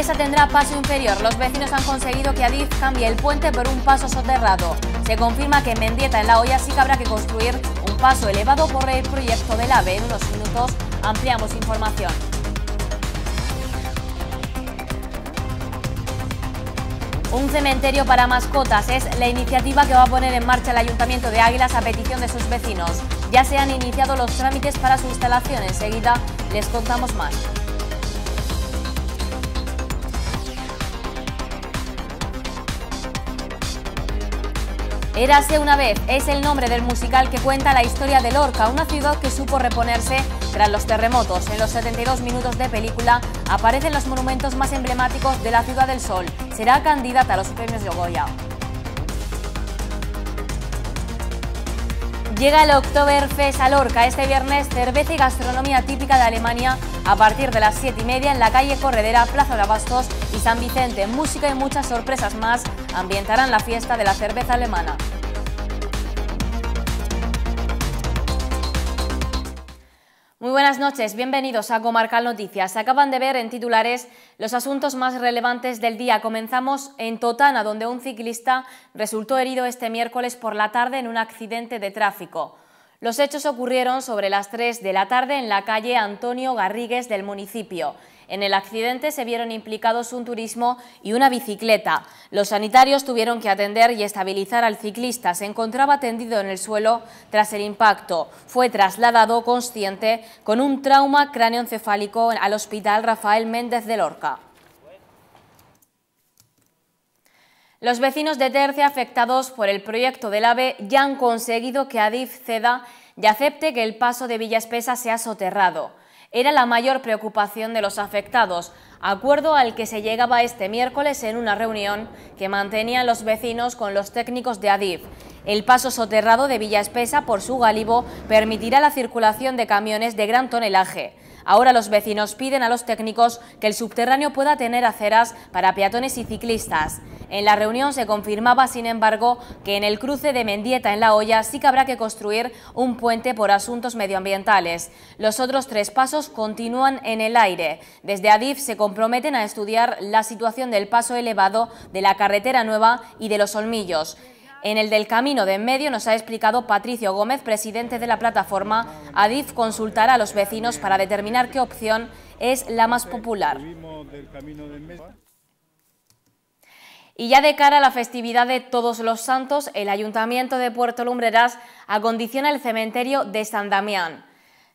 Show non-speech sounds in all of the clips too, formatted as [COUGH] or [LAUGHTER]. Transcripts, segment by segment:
empresa tendrá paso inferior. Los vecinos han conseguido que Adif cambie el puente por un paso soterrado. Se confirma que en Mendieta, en La Hoya, sí que habrá que construir un paso elevado por el proyecto del AVE. En unos minutos ampliamos información. Un cementerio para mascotas es la iniciativa que va a poner en marcha el Ayuntamiento de Águilas a petición de sus vecinos. Ya se han iniciado los trámites para su instalación. Enseguida les contamos más. Erase una vez es el nombre del musical que cuenta la historia de Lorca, una ciudad que supo reponerse tras los terremotos. En los 72 minutos de película aparecen los monumentos más emblemáticos de la Ciudad del Sol. Será candidata a los premios de Goya. Llega el Oktoberfest a Lorca este viernes, cerveza y gastronomía típica de Alemania a partir de las 7 y media en la calle Corredera, Plaza de Abastos y San Vicente. Música y muchas sorpresas más ambientarán la fiesta de la cerveza alemana. Muy buenas noches, bienvenidos a Comarcal Noticias. Acaban de ver en titulares los asuntos más relevantes del día. Comenzamos en Totana, donde un ciclista resultó herido este miércoles por la tarde en un accidente de tráfico. Los hechos ocurrieron sobre las 3 de la tarde en la calle Antonio Garrigues del municipio. En el accidente se vieron implicados un turismo y una bicicleta. Los sanitarios tuvieron que atender y estabilizar al ciclista. Se encontraba tendido en el suelo tras el impacto. Fue trasladado consciente con un trauma cráneoencefálico al Hospital Rafael Méndez de Lorca. Los vecinos de Terce afectados por el proyecto del AVE ya han conseguido que Adif ceda y acepte que el paso de Villa Espesa sea soterrado era la mayor preocupación de los afectados, acuerdo al que se llegaba este miércoles en una reunión que mantenían los vecinos con los técnicos de Adif. El paso soterrado de Villa Espesa por su Gálibo permitirá la circulación de camiones de gran tonelaje. Ahora los vecinos piden a los técnicos que el subterráneo pueda tener aceras para peatones y ciclistas. En la reunión se confirmaba, sin embargo, que en el cruce de Mendieta en La Hoya sí que habrá que construir un puente por asuntos medioambientales. Los otros tres pasos continúan en el aire. Desde Adif se comprometen a estudiar la situación del paso elevado de la carretera nueva y de los Olmillos. En el del camino de en medio nos ha explicado Patricio Gómez, presidente de la plataforma, ADIF consultará a los vecinos para determinar qué opción es la más popular. Y ya de cara a la festividad de Todos los Santos, el Ayuntamiento de Puerto Lumbreras acondiciona el cementerio de San Damián.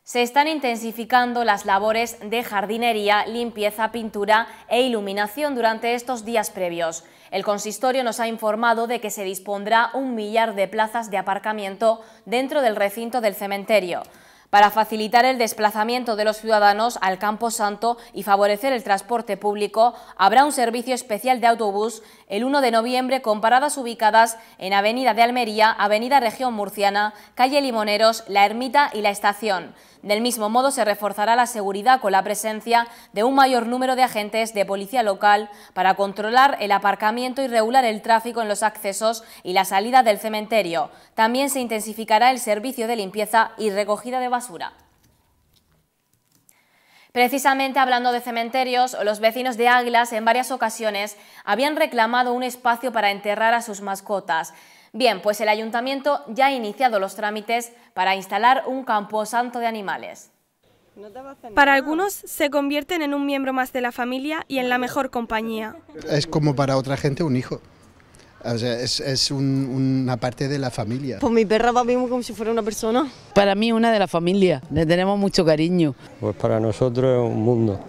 Se están intensificando las labores de jardinería, limpieza, pintura e iluminación durante estos días previos. El consistorio nos ha informado de que se dispondrá un millar de plazas de aparcamiento dentro del recinto del cementerio. Para facilitar el desplazamiento de los ciudadanos al Campo Santo y favorecer el transporte público, habrá un servicio especial de autobús el 1 de noviembre con paradas ubicadas en Avenida de Almería, Avenida Región Murciana, Calle Limoneros, La Ermita y La Estación. Del mismo modo, se reforzará la seguridad con la presencia de un mayor número de agentes de policía local para controlar el aparcamiento y regular el tráfico en los accesos y la salida del cementerio. También se intensificará el servicio de limpieza y recogida de basura. Precisamente hablando de cementerios, los vecinos de Águilas en varias ocasiones habían reclamado un espacio para enterrar a sus mascotas. Bien, pues el ayuntamiento ya ha iniciado los trámites para instalar un camposanto de animales. Para algunos se convierten en un miembro más de la familia y en la mejor compañía. Es como para otra gente un hijo. O sea, es, una parte de la familia. Pues mi perra va mismo como si fuera una persona. Para mí una de la familia, le tenemos mucho cariño. Pues para nosotros es un mundo,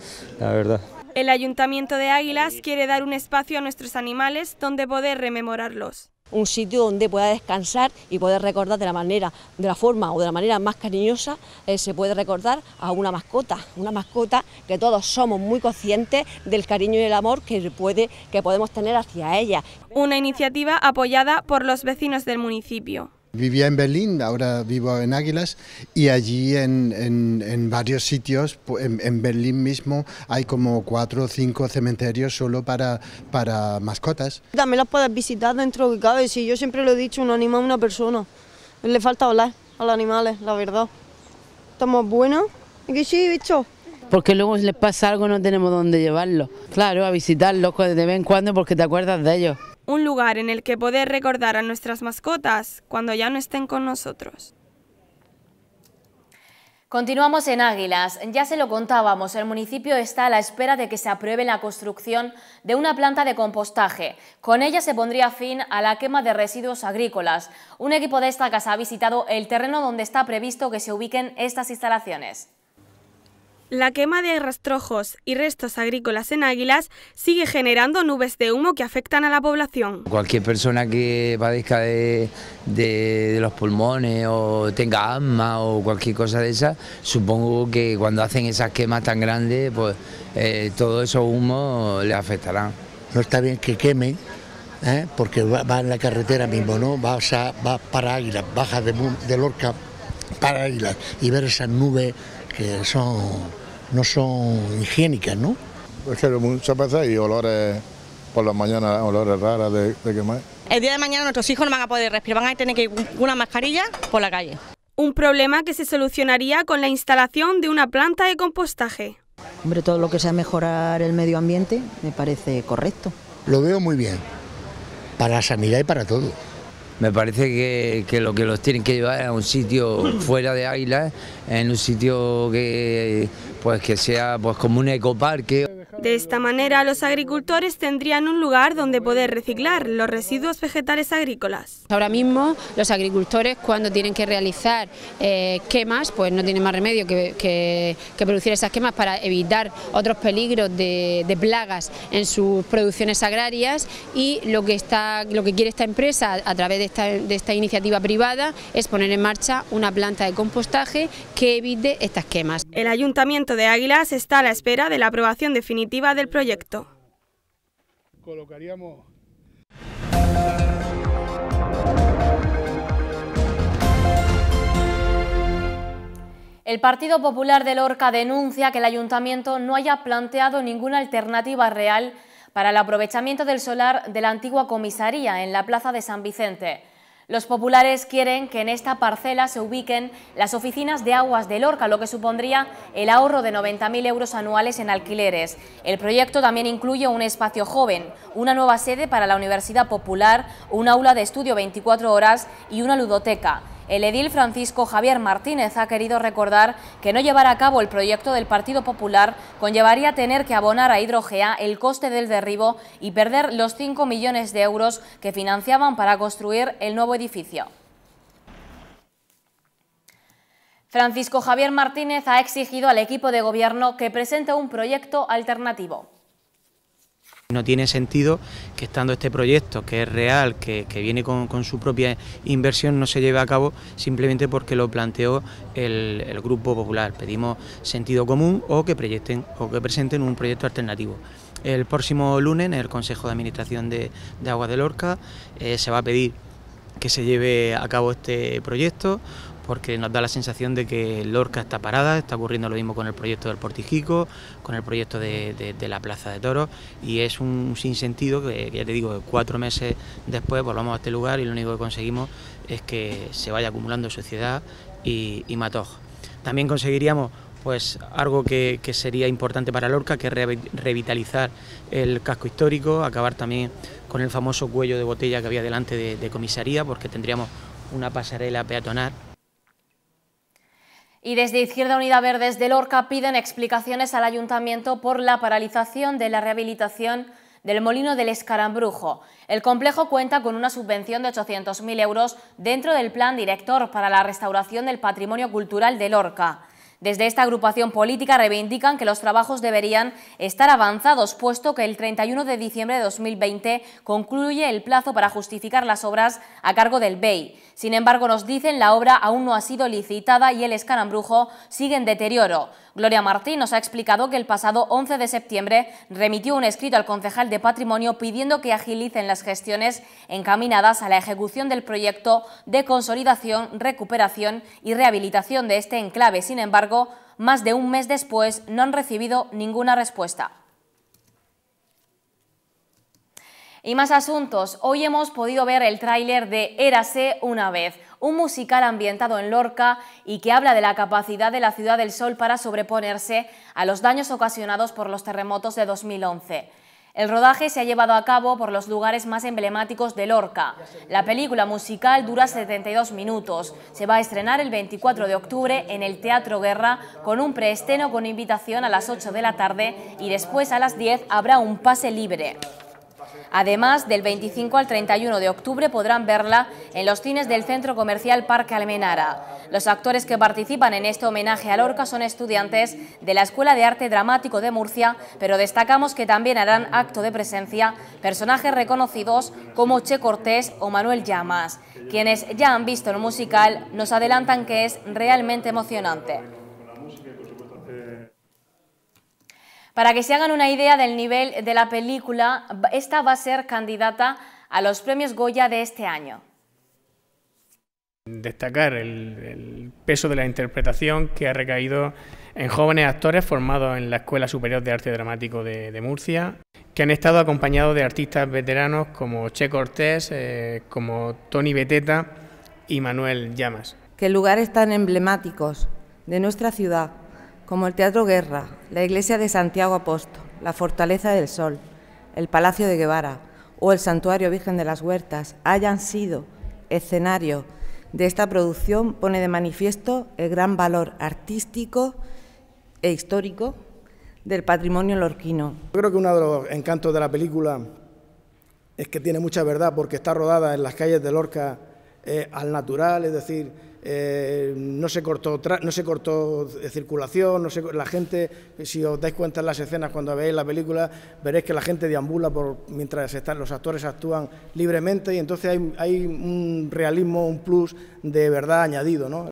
la verdad. El Ayuntamiento de Águilas quiere dar un espacio a nuestros animales donde poder rememorarlos. Un sitio donde pueda descansar y poder recordar de la manera, de la forma o de la manera más cariñosa, eh, se puede recordar a una mascota, una mascota que todos somos muy conscientes del cariño y el amor que, que podemos tener hacia ella. Una iniciativa apoyada por los vecinos del municipio. Vivía en Berlín, ahora vivo en Águilas y allí en, varios sitios, en, Berlín mismo, hay como cuatro o cinco cementerios solo para, para mascotas. También las puedes visitar dentro que cabe, si yo siempre lo he dicho, un animal es una persona, le falta hablar a los animales, la verdad. Estamos buenos, que sí, bicho porque luego si les pasa algo no tenemos dónde llevarlo. Claro, a visitarlos de vez en cuando porque te acuerdas de ellos un lugar en el que poder recordar a nuestras mascotas cuando ya no estén con nosotros. Continuamos en Águilas. Ya se lo contábamos, el municipio está a la espera de que se apruebe la construcción de una planta de compostaje. Con ella se pondría fin a la quema de residuos agrícolas. Un equipo de esta casa ha visitado el terreno donde está previsto que se ubiquen estas instalaciones. La quema de rastrojos y restos agrícolas en Águilas sigue generando nubes de humo que afectan a la población. Cualquier persona que padezca de, los pulmones o tenga asma o cualquier cosa de esa, supongo que cuando hacen esas quemas tan grandes, pues eh, todo esos humo le afectará. No está bien que quemen, ¿eh? porque va, en la carretera mismo, ¿no? Va, para Águilas, baja de, de Lorca para Águilas y ver esas nubes que son, no son higiénicas, ¿no? Es que muchas veces hay olores por las mañanas, olores raras de, de quemar. El día de mañana nuestros hijos no van a poder respirar, van a tener que ir una mascarilla por la calle. Un problema que se solucionaría con la instalación de una planta de compostaje. Hombre, todo lo que sea mejorar el medio ambiente me parece correcto. Lo veo muy bien, para la sanidad y para todo me parece que, que, lo que los tienen que llevar a un sitio [CLEARS THROAT] fuera de Águila, en un sitio que pues que sea pues como un ecoparque. De esta manera, los agricultores tendrían un lugar donde poder reciclar los residuos vegetales agrícolas. Ahora mismo, los agricultores cuando tienen que realizar eh, quemas, pues no tienen más remedio que, producir esas quemas para evitar otros peligros de, plagas en sus producciones agrarias y lo que, está, lo que quiere esta empresa a través de esta iniciativa privada es poner en marcha una planta de compostaje que evite estas quemas. El Ayuntamiento de Águilas está a la espera de la aprobación definitiva del proyecto. El Partido Popular de Lorca denuncia que el Ayuntamiento no haya planteado ninguna alternativa real para el aprovechamiento del solar de la antigua comisaría en la Plaza de San Vicente. Los populares quieren que en esta parcela se ubiquen las oficinas de aguas de Lorca, lo que supondría el ahorro de 90.000 euros anuales en alquileres. El proyecto también incluye un espacio joven, una nueva sede para la Universidad Popular, un aula de estudio 24 horas y una ludoteca. El edil Francisco Javier Martínez ha querido recordar que no llevar a cabo el proyecto del Partido Popular conllevaría tener que abonar a Hidrogea el coste del derribo y perder los 5 millones de euros que financiaban para construir el nuevo edificio. Francisco Javier Martínez ha exigido al equipo de gobierno que presente un proyecto alternativo. No tiene sentido que estando este proyecto, que es real, que, viene con, su propia inversión, no se lleve a cabo simplemente porque lo planteó el, Grupo Popular. Pedimos sentido común o que proyecten o que presenten un proyecto alternativo. El próximo lunes, en el Consejo de Administración de, Agua Aguas de Lorca, eh, se va a pedir que se lleve a cabo este proyecto porque nos da la sensación de que Lorca está parada, está ocurriendo lo mismo con el proyecto del Portijico, con el proyecto de, la Plaza de Toro... y es un sinsentido que, ya te digo, cuatro meses después volvamos a este lugar y lo único que conseguimos es que se vaya acumulando suciedad y, y También conseguiríamos pues algo que, sería importante para Lorca, que revitalizar el casco histórico, acabar también con el famoso cuello de botella que había delante de, comisaría, porque tendríamos una pasarela peatonal y desde Izquierda Unida Verdes de Lorca piden explicaciones al Ayuntamiento por la paralización de la rehabilitación del Molino del Escarambrujo. El complejo cuenta con una subvención de 800.000 euros dentro del Plan Director para la Restauración del Patrimonio Cultural de Lorca. Desde esta agrupación política reivindican que los trabajos deberían estar avanzados, puesto que el 31 de diciembre de 2020 concluye el plazo para justificar las obras a cargo del BEI. Sin embargo, nos dicen la obra aún no ha sido licitada y el escarambrujo sigue en deterioro. Gloria Martín nos ha explicado que el pasado 11 de septiembre remitió un escrito al concejal de Patrimonio pidiendo que agilicen las gestiones encaminadas a la ejecución del proyecto de consolidación, recuperación y rehabilitación de este enclave. Sin embargo, más de un mes después no han recibido ninguna respuesta. Y más asuntos. Hoy hemos podido ver el tráiler de Érase una vez, un musical ambientado en Lorca y que habla de la capacidad de la Ciudad del Sol para sobreponerse a los daños ocasionados por los terremotos de 2011. El rodaje se ha llevado a cabo por los lugares más emblemáticos de Lorca. La película musical dura 72 minutos. Se va a estrenar el 24 de octubre en el Teatro Guerra con un preestreno con invitación a las 8 de la tarde y después a las 10 habrá un pase libre. Además, del 25 al 31 de octubre podrán verla en los cines del Centro Comercial Parque Almenara. Los actores que participan en este homenaje a Lorca son estudiantes de la Escuela de Arte Dramático de Murcia, pero destacamos que también harán acto de presencia personajes reconocidos como Che Cortés o Manuel Llamas. Quienes ya han visto el musical nos adelantan que es realmente emocionante. Para que se hagan una idea del nivel de la película, esta va a ser candidata a los premios Goya de este año. Destacar el, peso de la interpretación que ha recaído en jóvenes actores formados en la Escuela Superior de Arte Dramático de, Murcia, que han estado acompañados de artistas veteranos como Che Cortés, eh, como Tony Beteta y Manuel Llamas. Que lugares tan emblemáticos de nuestra ciudad como el Teatro Guerra, la Iglesia de Santiago Apóstol, la Fortaleza del Sol, el Palacio de Guevara o el Santuario Virgen de las Huertas hayan sido escenario de esta producción, pone de manifiesto el gran valor artístico e histórico del patrimonio lorquino. Yo creo que uno de los encantos de la película es que tiene mucha verdad porque está rodada en las calles de Lorca eh, al natural, es decir, eh, no se cortó no se cortó eh, circulación, no la gente, si os dais cuenta en las escenas cuando veis la película, veréis que la gente deambula por, mientras están, los actores actúan libremente y entonces hay, hay un realismo, un plus de verdad añadido. ¿no?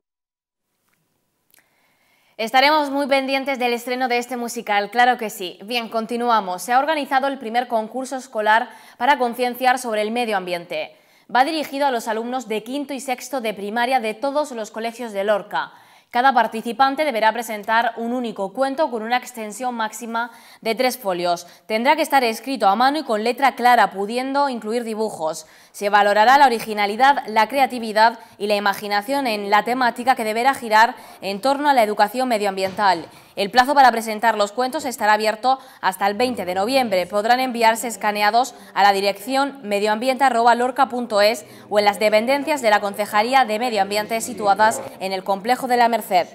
Estaremos muy pendientes del estreno de este musical, claro que sí. Bien, continuamos. Se ha organizado el primer concurso escolar para concienciar sobre el medio ambiente va dirigido a los alumnos de quinto y sexto de primaria de todos los colegios de Lorca. Cada participante deberá presentar un único cuento con una extensión máxima de tres folios. Tendrá que estar escrito a mano y con letra clara, pudiendo incluir dibujos. Se valorará la originalidad, la creatividad y la imaginación en la temática que deberá girar en torno a la educación medioambiental. El plazo para presentar los cuentos estará abierto hasta el 20 de noviembre. Podrán enviarse escaneados a la dirección medioambiente.lorca.es o en las dependencias de la Concejalía de Medio Ambiente situadas en el complejo de la Merced.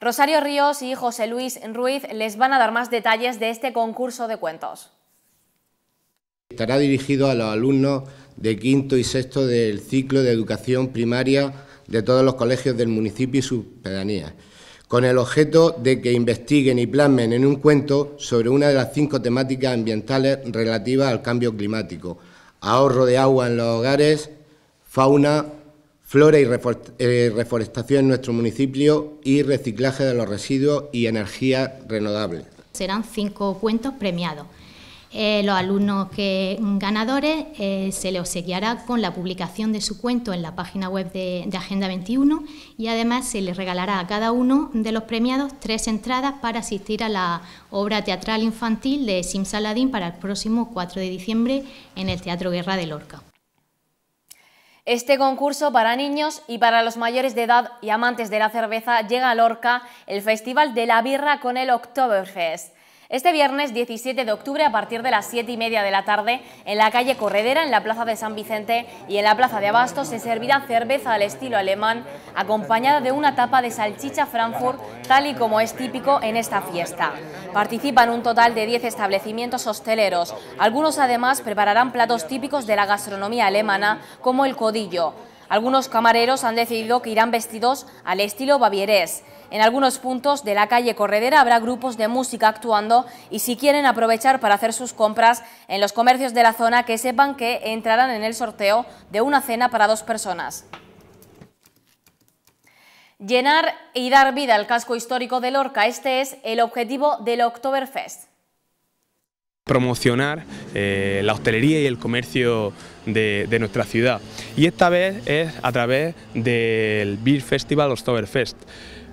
Rosario Ríos y José Luis Ruiz les van a dar más detalles de este concurso de cuentos. Estará dirigido a los alumnos de quinto y sexto del ciclo de educación primaria de todos los colegios del municipio y sus pedanías, con el objeto de que investiguen y plasmen en un cuento sobre una de las cinco temáticas ambientales relativas al cambio climático, ahorro de agua en los hogares, fauna, flora y eh, reforestación en nuestro municipio y reciclaje de los residuos y energía renovable. Serán cinco cuentos premiados. Eh, los alumnos mm, ganadores eh, se les obsequiará con la publicación de su cuento en la página web de, de, Agenda 21 y además se les regalará a cada uno de los premiados tres entradas para asistir a la obra teatral infantil de Sim Saladín para el próximo 4 de diciembre en el Teatro Guerra de Lorca. Este concurso para niños y para los mayores de edad y amantes de la cerveza llega a Lorca el Festival de la Birra con el Oktoberfest este viernes 17 de octubre a partir de las 7 y media de la tarde en la calle Corredera, en la plaza de San Vicente y en la plaza de Abasto se servirá cerveza al estilo alemán acompañada de una tapa de salchicha Frankfurt tal y como es típico en esta fiesta. Participan un total de 10 establecimientos hosteleros. Algunos además prepararán platos típicos de la gastronomía alemana como el codillo. Algunos camareros han decidido que irán vestidos al estilo bavierés. En algunos puntos de la calle Corredera habrá grupos de música actuando y si quieren aprovechar para hacer sus compras en los comercios de la zona, que sepan que entrarán en el sorteo de una cena para dos personas. Llenar y dar vida al casco histórico de Lorca, este es el objetivo del Oktoberfest promocionar eh, la hostelería y el comercio de, de, nuestra ciudad. Y esta vez es a través del Beer Festival Oktoberfest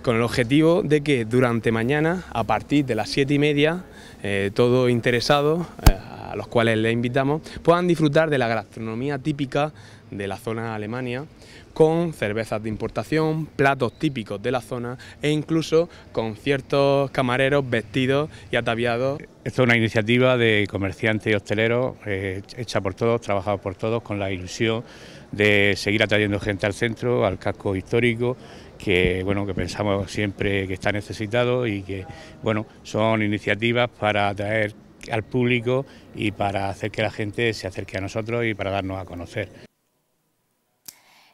con el objetivo de que durante mañana, a partir de las siete y media, eh, todos interesados, eh, a los cuales les invitamos, puedan disfrutar de la gastronomía típica de la zona Alemania, con cervezas de importación, platos típicos de la zona e incluso con ciertos camareros vestidos y ataviados. Esta es una iniciativa de comerciantes y hosteleros eh, hecha por todos, trabajados por todos, con la ilusión de seguir atrayendo gente al centro, al casco histórico que bueno que pensamos siempre que está necesitado y que bueno son iniciativas para atraer al público y para hacer que la gente se acerque a nosotros y para darnos a conocer.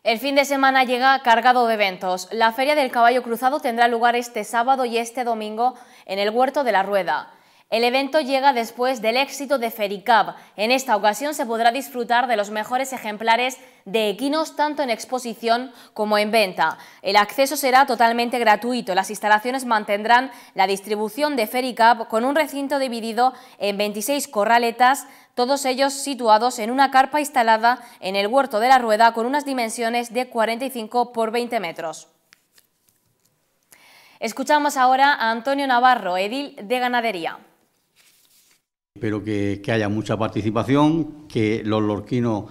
El fin de semana llega cargado de eventos. La Feria del Caballo Cruzado tendrá lugar este sábado y este domingo en el Huerto de la Rueda. El evento llega después del éxito de Fericab. En esta ocasión se podrá disfrutar de los mejores ejemplares de equinos tanto en exposición como en venta. El acceso será totalmente gratuito. Las instalaciones mantendrán la distribución de Fericab con un recinto dividido en 26 corraletas, todos ellos situados en una carpa instalada en el huerto de la rueda con unas dimensiones de 45 por 20 metros. Escuchamos ahora a Antonio Navarro, edil de ganadería. Espero que, haya mucha participación, que los lorquinos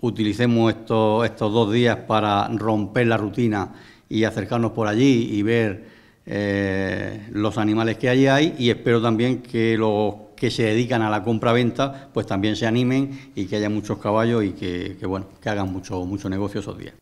utilicemos estos, dos días para romper la rutina y acercarnos por allí y ver eh, los animales que allí hay y espero también que los que se dedican a la compra-venta pues también se animen y que haya muchos caballos y que, hagan mucho, mucho negocio esos días.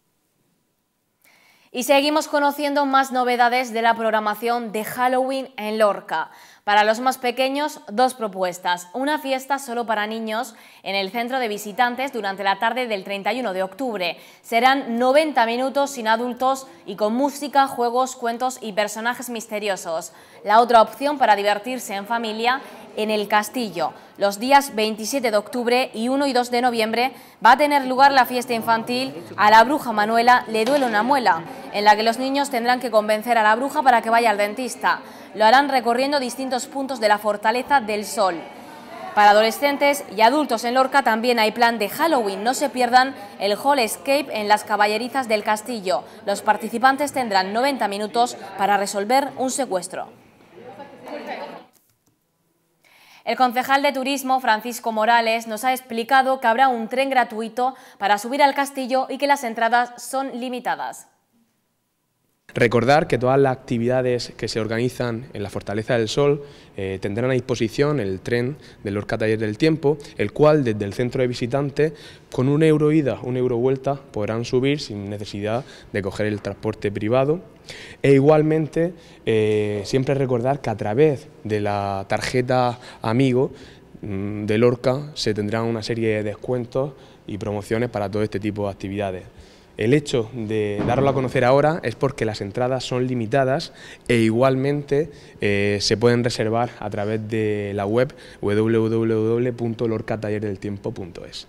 Y seguimos conociendo más novedades de la programación de Halloween en Lorca. Para los más pequeños, dos propuestas. Una fiesta solo para niños en el centro de visitantes durante la tarde del 31 de octubre. Serán 90 minutos sin adultos y con música, juegos, cuentos y personajes misteriosos. La otra opción para divertirse en familia en el Castillo. Los días 27 de octubre y 1 y 2 de noviembre va a tener lugar la fiesta infantil a la Bruja Manuela le duele una muela en la que los niños tendrán que convencer a la bruja para que vaya al dentista. Lo harán recorriendo distintos puntos de la Fortaleza del Sol. Para adolescentes y adultos en Lorca también hay plan de Halloween. No se pierdan el Hall Escape en las caballerizas del castillo. Los participantes tendrán 90 minutos para resolver un secuestro. El concejal de Turismo, Francisco Morales, nos ha explicado que habrá un tren gratuito para subir al castillo y que las entradas son limitadas. Recordar que todas las actividades que se organizan en la Fortaleza del Sol eh, tendrán a disposición el tren del Orca Taller del Tiempo, el cual desde el centro de visitantes, con un euro ida, un euro vuelta, podrán subir sin necesidad de coger el transporte privado. E igualmente, eh, siempre recordar que a través de la tarjeta Amigo mm, de Lorca se tendrán una serie de descuentos y promociones para todo este tipo de actividades. El hecho de darlo a conocer ahora es porque las entradas son limitadas e igualmente eh, se pueden reservar a través de la web www.lorcatallerdeltiempo.es.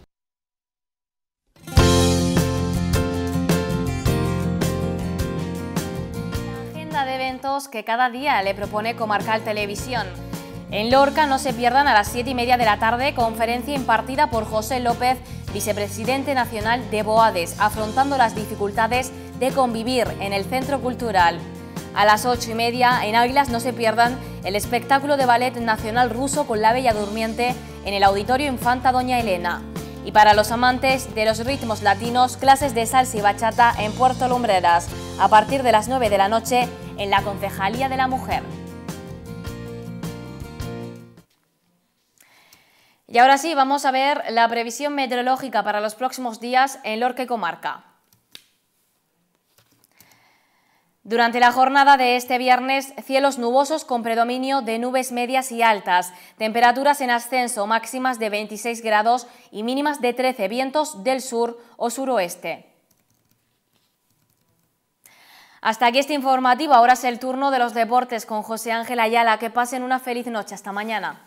Agenda de eventos que cada día le propone Comarcal Televisión. En Lorca no se pierdan a las 7 y media de la tarde conferencia impartida por José López vicepresidente nacional de Boades, afrontando las dificultades de convivir en el Centro Cultural. A las ocho y media en Águilas no se pierdan el espectáculo de ballet nacional ruso con la Bella Durmiente en el Auditorio Infanta Doña Elena. Y para los amantes de los ritmos latinos, clases de salsa y bachata en Puerto Lumbreras, a partir de las nueve de la noche en la Concejalía de la Mujer. Y ahora sí, vamos a ver la previsión meteorológica para los próximos días en Lorque Comarca. Durante la jornada de este viernes, cielos nubosos con predominio de nubes medias y altas, temperaturas en ascenso máximas de 26 grados y mínimas de 13 vientos del sur o suroeste. Hasta aquí este informativo, ahora es el turno de los deportes con José Ángel Ayala. Que pasen una feliz noche, hasta mañana.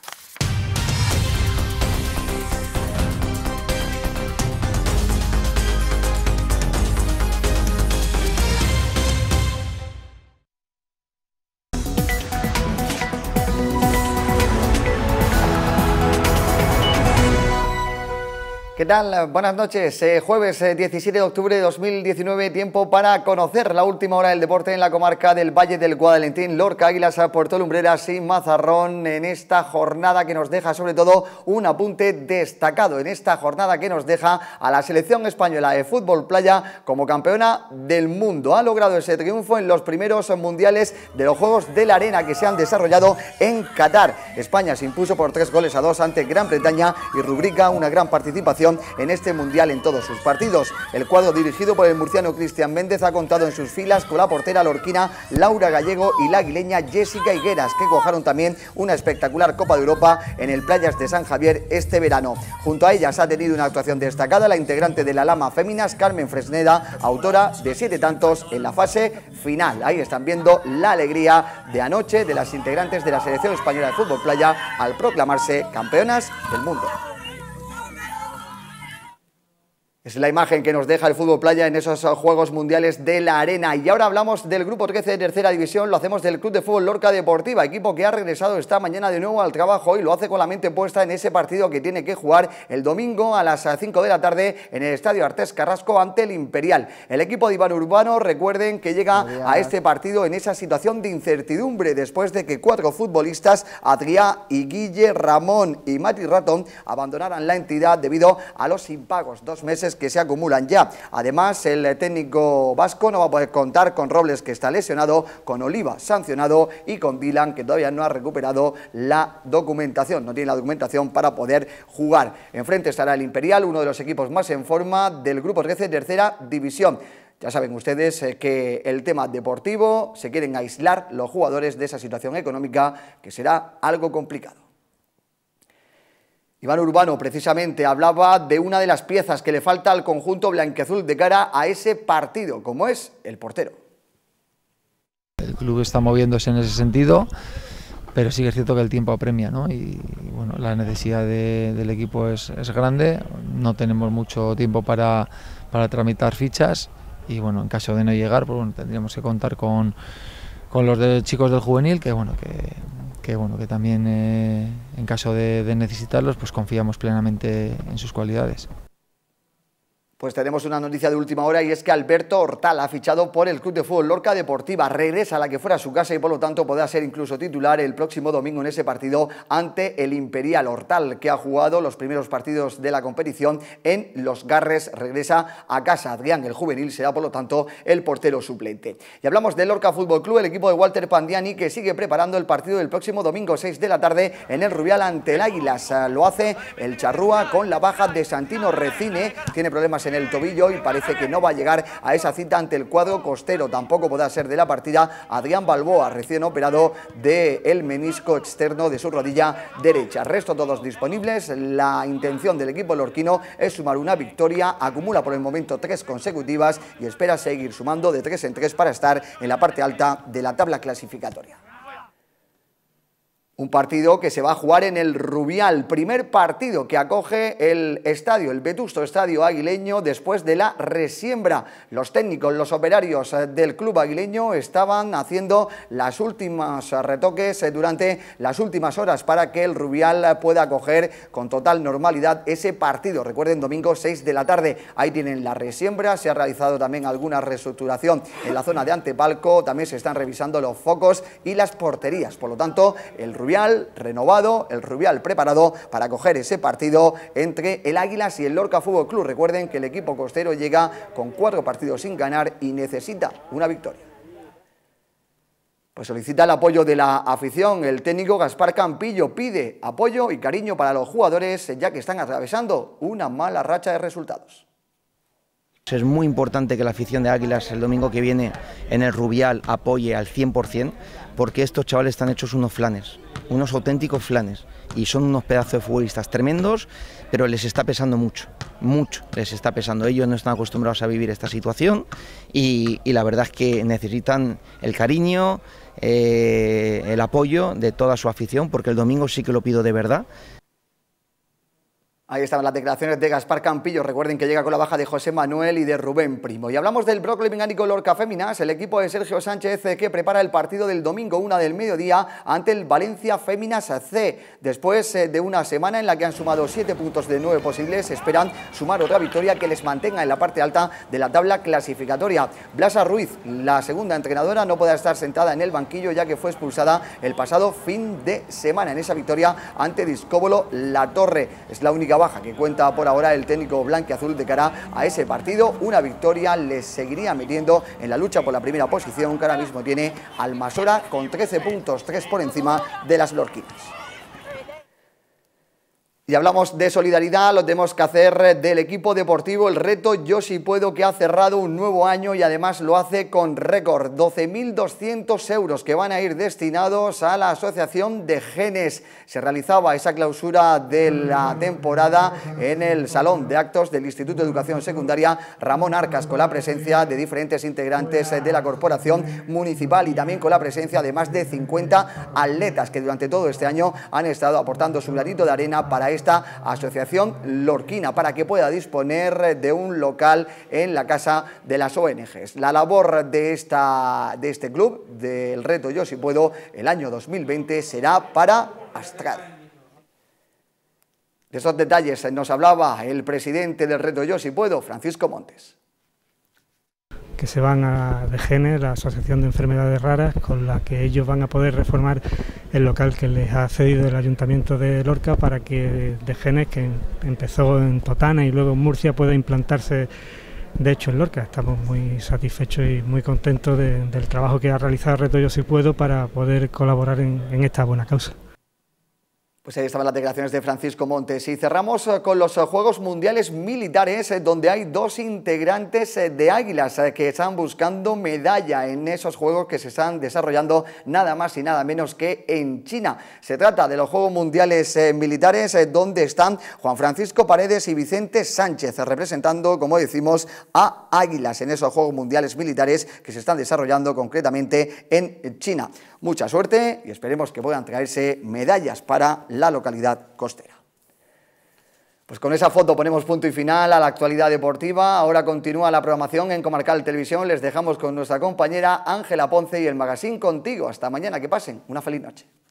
¿Qué tal? Buenas noches. Eh, jueves 17 eh, de octubre de 2019, tiempo para conocer la última hora del deporte en la comarca del Valle del Guadalentín, Lorca, Águilas, Puerto Lumbreras y Mazarrón, en esta jornada que nos deja sobre todo un apunte destacado, en esta jornada que nos deja a la selección española de fútbol playa como campeona del mundo. Ha logrado ese triunfo en los primeros mundiales de los Juegos de la Arena que se han desarrollado en Qatar. España se impuso por tres goles a dos ante Gran Bretaña y rubrica una gran participación en este Mundial en todos sus partidos. El cuadro dirigido por el murciano Cristian Méndez ha contado en sus filas con la portera lorquina Laura Gallego y la aguileña Jessica Higueras, que cojaron también una espectacular Copa de Europa en el Playas de San Javier este verano. Junto a ellas ha tenido una actuación destacada la integrante de la Lama Féminas, Carmen Fresneda, autora de siete tantos en la fase final. Ahí están viendo la alegría de anoche de las integrantes de la selección española de fútbol playa al proclamarse campeonas del mundo. Es la imagen que nos deja el fútbol playa en esos Juegos Mundiales de la Arena. Y ahora hablamos del grupo 13 de tercera división, lo hacemos del Club de Fútbol Lorca Deportiva, equipo que ha regresado esta mañana de nuevo al trabajo y lo hace con la mente puesta en ese partido que tiene que jugar el domingo a las 5 de la tarde en el Estadio Artés Carrasco ante el Imperial. El equipo de Iván Urbano, recuerden que llega a este partido en esa situación de incertidumbre después de que cuatro futbolistas, Adrià y Guille, Ramón y Mati Ratón, abandonaran la entidad debido a los impagos. Dos meses que se acumulan ya. Además, el técnico vasco no va a poder contar con Robles, que está lesionado, con Oliva, sancionado, y con Dylan, que todavía no ha recuperado la documentación, no tiene la documentación para poder jugar. Enfrente estará el Imperial, uno de los equipos más en forma del Grupo 13, tercera división. Ya saben ustedes eh, que el tema deportivo se quieren aislar los jugadores de esa situación económica que será algo complicado. Iván Urbano, precisamente, hablaba de una de las piezas que le falta al conjunto blanqueazul de cara a ese partido, como es el portero. El club está moviéndose en ese sentido, pero sí que es cierto que el tiempo apremia, ¿no? Y bueno, la necesidad del equipo es, grande, no tenemos mucho tiempo para, tramitar fichas y bueno, en caso de no llegar, pues, bueno, tendríamos que contar con, los chicos del juvenil, que bueno, que que bueno, que también eh, en caso de, de necesitarlos, pues confiamos plenamente en sus cualidades pues tenemos una noticia de última hora y es que Alberto Hortal ha fichado por el Club de Fútbol Lorca Deportiva, regresa a la que fuera su casa y por lo tanto podrá ser incluso titular el próximo domingo en ese partido ante el Imperial Hortal, que ha jugado los primeros partidos de la competición en Los Garres, regresa a casa. Adrián, el juvenil, será por lo tanto el portero suplente. Y hablamos del Lorca Fútbol Club, el equipo de Walter Pandiani que sigue preparando el partido del próximo domingo 6 de la tarde en el Rubial ante el Águilas. Lo hace el Charrúa con la baja de Santino Recine, tiene problemas en el tobillo y parece que no va a llegar a esa cita ante el cuadro costero. Tampoco podrá ser de la partida Adrián Balboa, recién operado del menisco externo de su rodilla derecha. Resto todos disponibles. La intención del equipo lorquino es sumar una victoria. Acumula por el momento tres consecutivas y espera seguir sumando de tres en tres para estar en la parte alta de la tabla clasificatoria. Un partido que se va a jugar en el Rubial, primer partido que acoge el estadio, el vetusto estadio aguileño después de la resiembra. Los técnicos, los operarios eh, del club aguileño estaban haciendo las últimas eh, retoques eh, durante las últimas horas para que el Rubial pueda acoger con total normalidad ese partido. Recuerden, domingo 6 de la tarde, ahí tienen la resiembra, se ha realizado también alguna reestructuración en la zona de Antepalco, también se están revisando los focos y las porterías. Por lo tanto, el Rubial Rubial renovado, el Rubial preparado para coger ese partido entre el Águilas y el Lorca Fútbol Club. Recuerden que el equipo costero llega con cuatro partidos sin ganar y necesita una victoria. Pues solicita el apoyo de la afición. El técnico Gaspar Campillo pide apoyo y cariño para los jugadores ya que están atravesando una mala racha de resultados. Es muy importante que la afición de Águilas el domingo que viene en el Rubial apoye al 100% porque estos chavales están hechos unos flanes unos auténticos flanes y son unos pedazos de futbolistas tremendos, pero les está pesando mucho, mucho les está pesando. Ellos no están acostumbrados a vivir esta situación y, la verdad es que necesitan el cariño, eh, el apoyo de toda su afición, porque el domingo sí que lo pido de verdad, Ahí están las declaraciones de Gaspar Campillo. Recuerden que llega con la baja de José Manuel y de Rubén Primo. Y hablamos del brócoli mecánico Lorca Féminas, el equipo de Sergio Sánchez eh, que prepara el partido del domingo, una del mediodía, ante el Valencia Féminas C. Después eh, de una semana en la que han sumado 7 puntos de 9 posibles, esperan sumar otra victoria que les mantenga en la parte alta de la tabla clasificatoria. Blasa Ruiz, la segunda entrenadora, no podrá estar sentada en el banquillo ya que fue expulsada el pasado fin de semana en esa victoria ante Discóbolo La Torre. Es la única baja que cuenta por ahora el técnico blanqueazul de cara a ese partido. Una victoria les seguiría metiendo en la lucha por la primera posición que ahora mismo tiene Almasora con 13 puntos, 3 por encima de las Lorquitas. Y hablamos de solidaridad, lo tenemos que hacer del equipo deportivo, el reto Yo si puedo que ha cerrado un nuevo año y además lo hace con récord, 12.200 euros que van a ir destinados a la Asociación de Genes. Se realizaba esa clausura de la temporada en el Salón de Actos del Instituto de Educación Secundaria Ramón Arcas con la presencia de diferentes integrantes de la Corporación Municipal y también con la presencia de más de 50 atletas que durante todo este año han estado aportando su granito de arena para este esta asociación lorquina para que pueda disponer de un local en la casa de las ONGs. La labor de, esta, de este club, del reto Yo Si Puedo, el año 2020 será para Astral. De esos detalles nos hablaba el presidente del reto Yo Si Puedo, Francisco Montes que se van a Dejenes, la Asociación de Enfermedades Raras, con la que ellos van a poder reformar el local que les ha cedido el Ayuntamiento de Lorca para que Degenes, que em, empezó en Totana y luego en Murcia, pueda implantarse de hecho en Lorca. Estamos muy satisfechos y muy contentos del trabajo que ha realizado Reto Yo Si Puedo para poder colaborar en esta buena causa. Pues ahí estaban las declaraciones de Francisco Montes. Y cerramos eh, con los eh, Juegos Mundiales Militares, eh, donde hay dos integrantes de Águilas que están buscando medalla en esos Juegos que se están desarrollando nada más y nada menos que en China. Se trata de los Juegos Mundiales Militares, donde están Juan Francisco Paredes y Vicente Sánchez, representando, como decimos, a Águilas en esos Juegos Mundiales Militares que se están desarrollando concretamente en China. Mucha suerte y esperemos que puedan traerse medallas para la localidad costera. Pues con esa foto ponemos punto y final a la actualidad deportiva. Ahora continúa la programación en Comarcal Televisión. Les dejamos con nuestra compañera Ángela Ponce y el Magazine Contigo. Hasta mañana, que pasen una feliz noche.